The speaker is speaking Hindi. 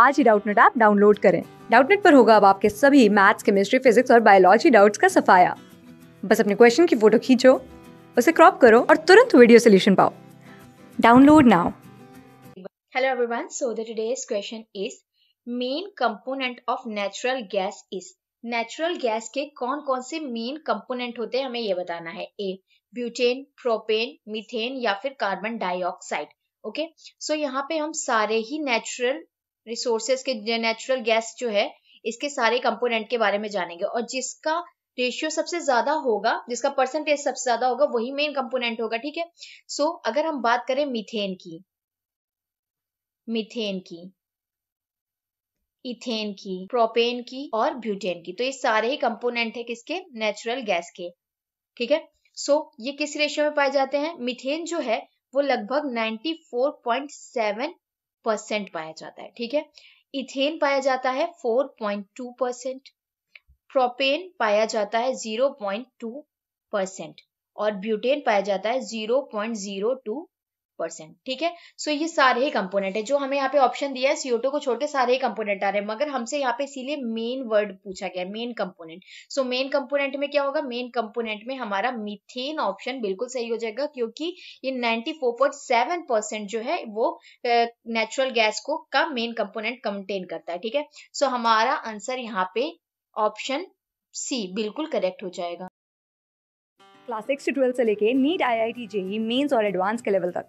आज ही डाउटनेट ऐप डाउनलोड करें डाउटनेट पर होगा अब आपके सभी मैथ्स केमिस्ट्री फिजिक्स और बायोलॉजी डाउट्स का सफाया बस अपने क्वेश्चन की फोटो खींचो उसे क्रॉप करो और तुरंत वीडियो सोल्यूशन पाओ download now hello everyone so the today's question is main component of natural gas is natural gas के कौन कौन से मेन कंपोनेंट होते हैं हमें ये बताना है ए ब्यूटेन प्रोपेन मीथेन या फिर कार्बन डाइऑक्साइड ओके सो यहाँ पे हम सारे ही नेचुरल रिसोर्सेज के नेचुरल गैस जो है इसके सारे कंपोनेंट के बारे में जानेंगे और जिसका रेशियो सबसे ज्यादा होगा जिसका परसेंटेज सबसे ज्यादा होगा वही मेन कंपोनेंट होगा ठीक है सो so, अगर हम बात करें मिथेन की मिथेन की इथेन की प्रोपेन की और ब्यूटेन की तो ये सारे ही कंपोनेंट है किसके नेचुरल गैस के ठीक है सो so, ये किस रेशियो में पाए जाते हैं मिथेन जो है वो लगभग 94.7 परसेंट पाया जाता है ठीक है इथेन पाया जाता है 4.2 परसेंट प्रोपेन पाया जाता है 0.2 परसेंट और ब्यूटेन पाया जाता है 0.02 परसेंट ठीक है सो ये सारे ही कंपोनेंट है जो हमें यहाँ पे ऑप्शन दिया है सीओटो को छोड़ के सारे ही कंपोनेंट आ रहे हैं मगर हमसे यहाँ पे इसीलिए मेन वर्ड पूछा गया main component so main component में क्या होगा मेन कंपोनेंट में हमारा मिथेन ऑप्शन बिल्कुल सही हो जाएगा क्योंकि ये 94.7 जो है वो नेचुरल uh, गैस को का मेन कंपोनेंट कंटेन करता है ठीक है सो हमारा आंसर यहाँ पे ऑप्शन सी बिल्कुल करेक्ट हो जाएगा क्लास सिक्स से ट्वेल्व से लेके NEET I I T JEE Mains और एडवांस के लेवल तक